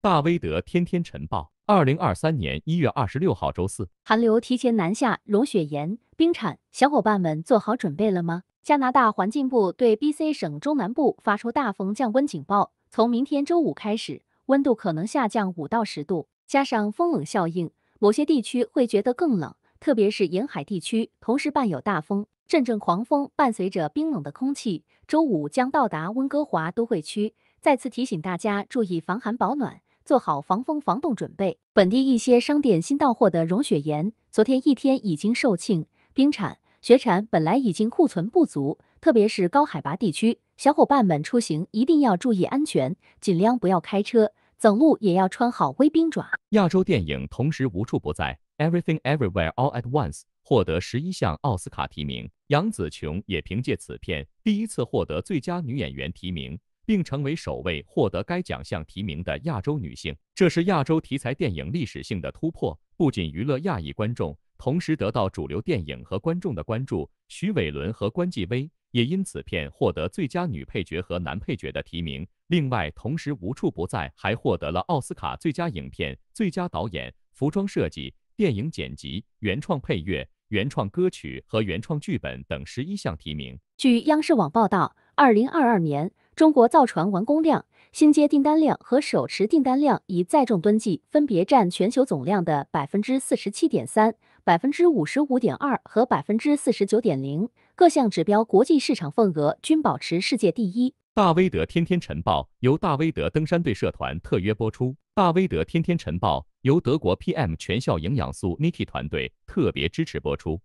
大威德天天晨报，二零二三年一月二十六号，周四，寒流提前南下，融雪岩、冰产，小伙伴们做好准备了吗？加拿大环境部对 B C 省中南部发出大风降温警报，从明天周五开始，温度可能下降五到十度，加上风冷效应，某些地区会觉得更冷，特别是沿海地区，同时伴有大风，阵阵狂风伴随着冰冷的空气，周五将到达温哥华都会区，再次提醒大家注意防寒保暖。做好防风防冻准备。本地一些商店新到货的融雪盐，昨天一天已经售罄。冰产、雪产本来已经库存不足，特别是高海拔地区，小伙伴们出行一定要注意安全，尽量不要开车，走路也要穿好微冰爪。亚洲电影同时无处不在，Everything Everywhere All at Once 获得十一项奥斯卡提名，杨紫琼也凭借此片第一次获得最佳女演员提名。并成为首位获得该奖项提名的亚洲女性，这是亚洲题材电影历史性的突破，不仅娱乐亚裔观众，同时得到主流电影和观众的关注。徐伟伦和关继威也因此片获得最佳女配角和男配角的提名。另外，同时《无处不在》还获得了奥斯卡最佳影片、最佳导演、服装设计、电影剪辑、原创配乐、原创歌曲和原创剧本等十一项提名。据央视网报道，二零二二年。中国造船完工量、新接订单量和手持订单量以载重吨计，分别占全球总量的百分之四十七点三、百分之五十五点二和百分之四十九点零，各项指标国际市场份额均保持世界第一。大威德天天晨报由大威德登山队社团特约播出，大威德天天晨报由德国 PM 全效营养素 Niki 团队特别支持播出。